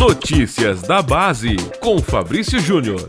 Notícias da Base, com Fabrício Júnior.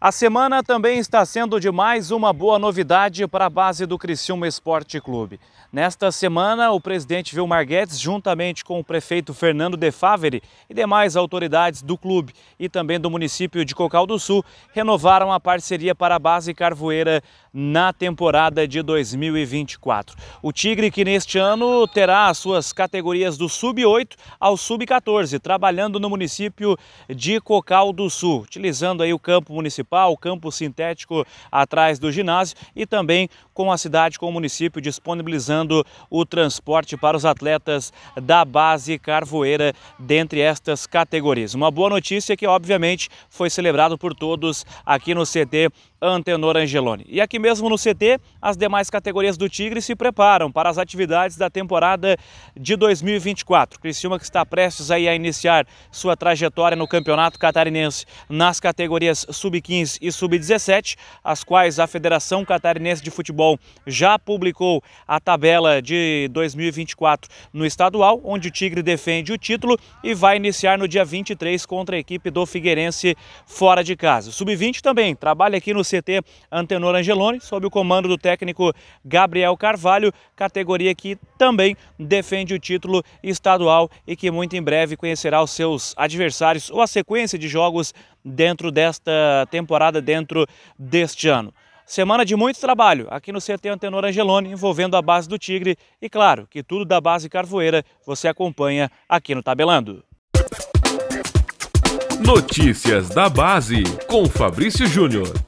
A semana também está sendo de mais uma boa novidade para a base do Criciúma Esporte Clube. Nesta semana, o presidente Vilmar Guedes, juntamente com o prefeito Fernando De Favre e demais autoridades do clube e também do município de Cocal do Sul, renovaram a parceria para a base carvoeira na temporada de 2024. O Tigre que neste ano terá as suas categorias do sub-8 ao sub-14, trabalhando no município de Cocal do Sul, utilizando aí o campo municipal, o campo sintético atrás do ginásio e também com a cidade, com o município disponibilizando o transporte para os atletas da base carvoeira dentre estas categorias. Uma boa notícia que obviamente foi celebrado por todos aqui no CT Antenor Angeloni. E aqui mesmo no CT, as demais categorias do Tigre se preparam para as atividades da temporada de 2024. Criciúma que está prestes aí a iniciar sua trajetória no Campeonato Catarinense nas categorias Sub-15 e Sub-17, as quais a Federação Catarinense de Futebol já publicou a tabela de 2024 no estadual, onde o Tigre defende o título e vai iniciar no dia 23 contra a equipe do Figueirense fora de casa. Sub-20 também trabalha aqui no CT Antenor Angeloni, sob o comando do técnico Gabriel Carvalho, categoria que também defende o título estadual e que muito em breve conhecerá os seus adversários ou a sequência de jogos dentro desta temporada, dentro deste ano. Semana de muito trabalho aqui no CT Antenor Angeloni, envolvendo a base do Tigre e claro que tudo da base carvoeira você acompanha aqui no Tabelando. Notícias da base com Fabrício Júnior.